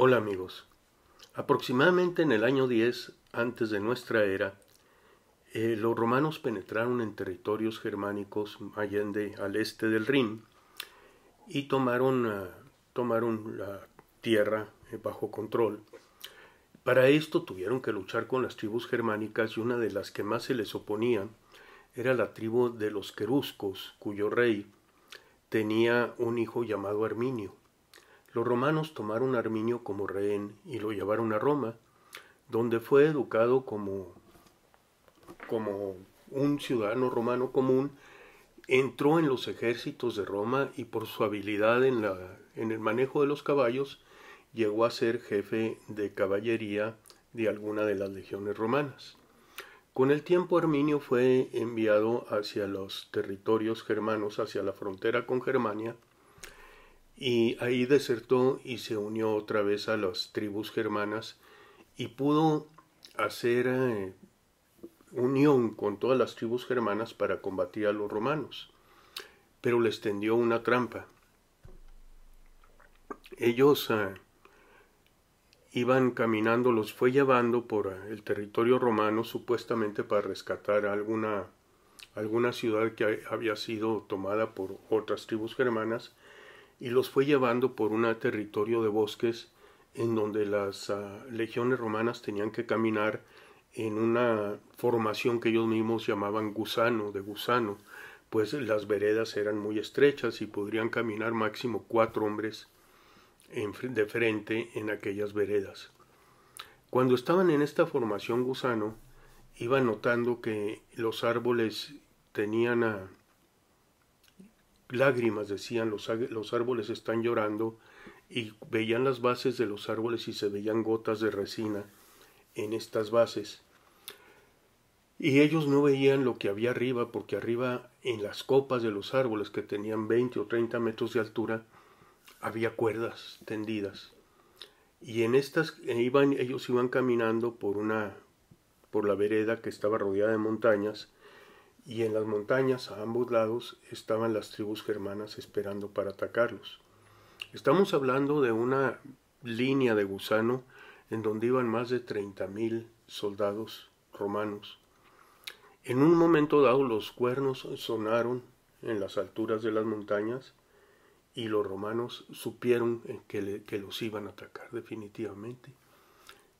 Hola amigos. Aproximadamente en el año 10 antes de nuestra era, eh, los romanos penetraron en territorios germánicos allende al este del Rin y tomaron, ah, tomaron la tierra eh, bajo control. Para esto tuvieron que luchar con las tribus germánicas y una de las que más se les oponía era la tribu de los queruscos, cuyo rey tenía un hijo llamado Arminio los romanos tomaron a Arminio como rehén y lo llevaron a Roma, donde fue educado como, como un ciudadano romano común, entró en los ejércitos de Roma y por su habilidad en, la, en el manejo de los caballos llegó a ser jefe de caballería de alguna de las legiones romanas. Con el tiempo Arminio fue enviado hacia los territorios germanos, hacia la frontera con Germania, y ahí desertó y se unió otra vez a las tribus germanas y pudo hacer eh, unión con todas las tribus germanas para combatir a los romanos. Pero les tendió una trampa. Ellos eh, iban caminando, los fue llevando por eh, el territorio romano supuestamente para rescatar alguna, alguna ciudad que había sido tomada por otras tribus germanas y los fue llevando por un territorio de bosques en donde las ah, legiones romanas tenían que caminar en una formación que ellos mismos llamaban gusano, de gusano, pues las veredas eran muy estrechas y podrían caminar máximo cuatro hombres de frente en aquellas veredas. Cuando estaban en esta formación gusano, iba notando que los árboles tenían a, lágrimas, decían, los, árboles están llorando, y veían las bases de los árboles y se veían gotas de resina en estas bases. Y ellos no veían lo que había arriba, porque arriba en las copas de los árboles que tenían 20 o 30 metros de altura, había cuerdas tendidas. Y en estas eh, iban, ellos iban caminando por una por la vereda que estaba rodeada de montañas y en las montañas a ambos lados estaban las tribus germanas esperando para atacarlos. Estamos hablando de una línea de gusano en donde iban más de 30.000 soldados romanos. En un momento dado los cuernos sonaron en las alturas de las montañas y los romanos supieron que, que los iban a atacar definitivamente,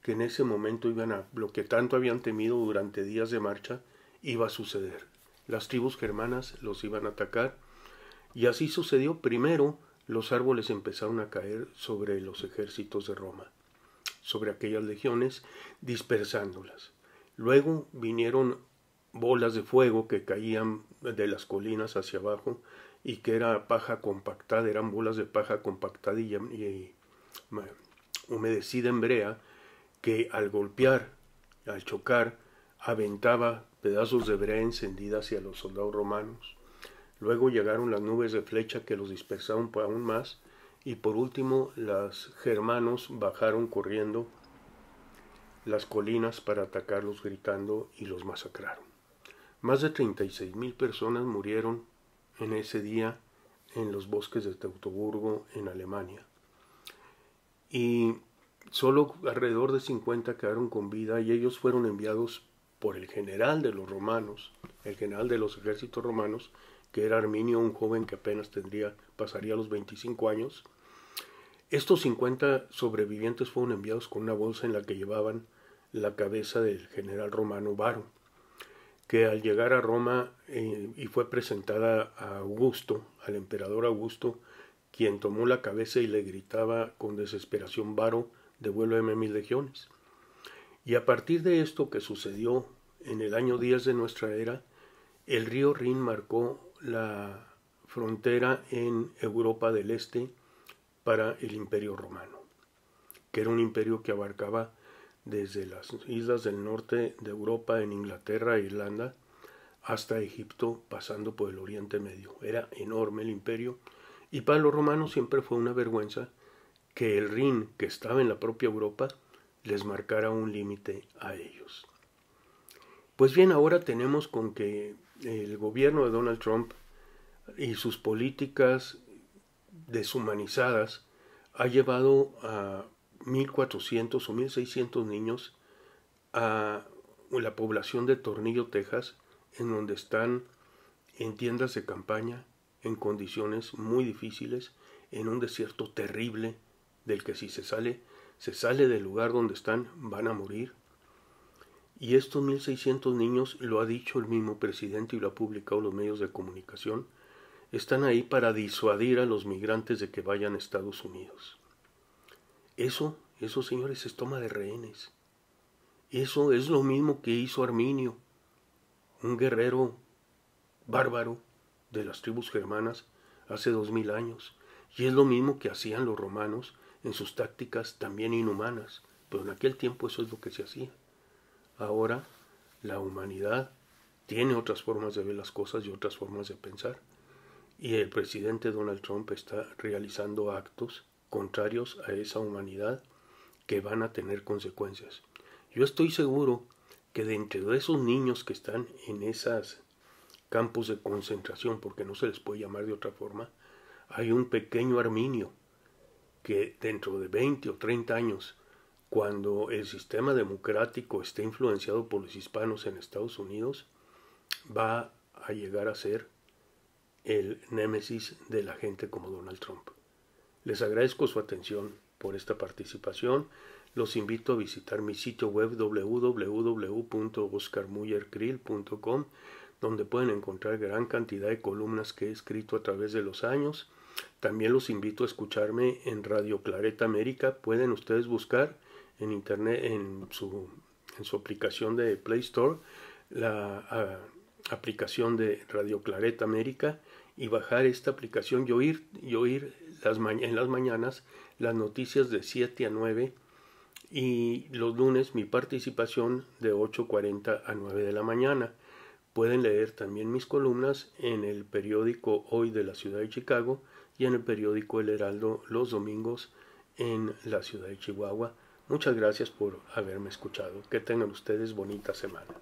que en ese momento iban a, lo que tanto habían temido durante días de marcha, iba a suceder, las tribus germanas los iban a atacar. Y así sucedió. Primero, los árboles empezaron a caer sobre los ejércitos de Roma, sobre aquellas legiones, dispersándolas. Luego vinieron bolas de fuego que caían de las colinas hacia abajo y que era paja compactada, eran bolas de paja compactada y, y eh, humedecida en brea, que al golpear, al chocar, aventaba pedazos de brea encendida hacia los soldados romanos. Luego llegaron las nubes de flecha que los dispersaron aún más, y por último los germanos bajaron corriendo las colinas para atacarlos gritando y los masacraron. Más de 36 mil personas murieron en ese día en los bosques de Teutoburgo, en Alemania. Y solo alrededor de 50 quedaron con vida y ellos fueron enviados por el general de los romanos, el general de los ejércitos romanos, que era Arminio, un joven que apenas tendría, pasaría los 25 años. Estos 50 sobrevivientes fueron enviados con una bolsa en la que llevaban la cabeza del general romano Varo, que al llegar a Roma eh, y fue presentada a Augusto, al emperador Augusto, quien tomó la cabeza y le gritaba con desesperación Varo, devuélveme mis legiones. Y a partir de esto que sucedió en el año 10 de nuestra era, el río Rin marcó la frontera en Europa del Este para el Imperio Romano, que era un imperio que abarcaba desde las islas del norte de Europa en Inglaterra e Irlanda hasta Egipto, pasando por el Oriente Medio. Era enorme el imperio y para los romanos siempre fue una vergüenza que el Rin, que estaba en la propia Europa, les marcara un límite a ellos. Pues bien, ahora tenemos con que el gobierno de Donald Trump y sus políticas deshumanizadas ha llevado a 1.400 o 1.600 niños a la población de Tornillo, Texas, en donde están en tiendas de campaña, en condiciones muy difíciles, en un desierto terrible del que si se sale, se sale del lugar donde están, van a morir. Y estos 1.600 niños, lo ha dicho el mismo presidente y lo ha publicado los medios de comunicación, están ahí para disuadir a los migrantes de que vayan a Estados Unidos. Eso, eso, señores, es toma de rehenes. Eso es lo mismo que hizo Arminio, un guerrero bárbaro de las tribus germanas hace dos mil años, y es lo mismo que hacían los romanos en sus tácticas también inhumanas, pero en aquel tiempo eso es lo que se hacía. Ahora la humanidad tiene otras formas de ver las cosas y otras formas de pensar. Y el presidente Donald Trump está realizando actos contrarios a esa humanidad que van a tener consecuencias. Yo estoy seguro que dentro de esos niños que están en esos campos de concentración, porque no se les puede llamar de otra forma, hay un pequeño arminio que dentro de 20 o 30 años cuando el sistema democrático esté influenciado por los hispanos en Estados Unidos, va a llegar a ser el némesis de la gente como Donald Trump. Les agradezco su atención por esta participación. Los invito a visitar mi sitio web www.oscarmuyercrill.com, donde pueden encontrar gran cantidad de columnas que he escrito a través de los años. También los invito a escucharme en Radio Clareta América. Pueden ustedes buscar en internet, en su, en su aplicación de Play Store, la ah, aplicación de Radio Claret América y bajar esta aplicación y oír, y oír las en las mañanas las noticias de 7 a 9 y los lunes mi participación de 8.40 a 9 de la mañana. Pueden leer también mis columnas en el periódico Hoy de la Ciudad de Chicago y en el periódico El Heraldo los domingos en la ciudad de Chihuahua Muchas gracias por haberme escuchado. Que tengan ustedes bonita semana.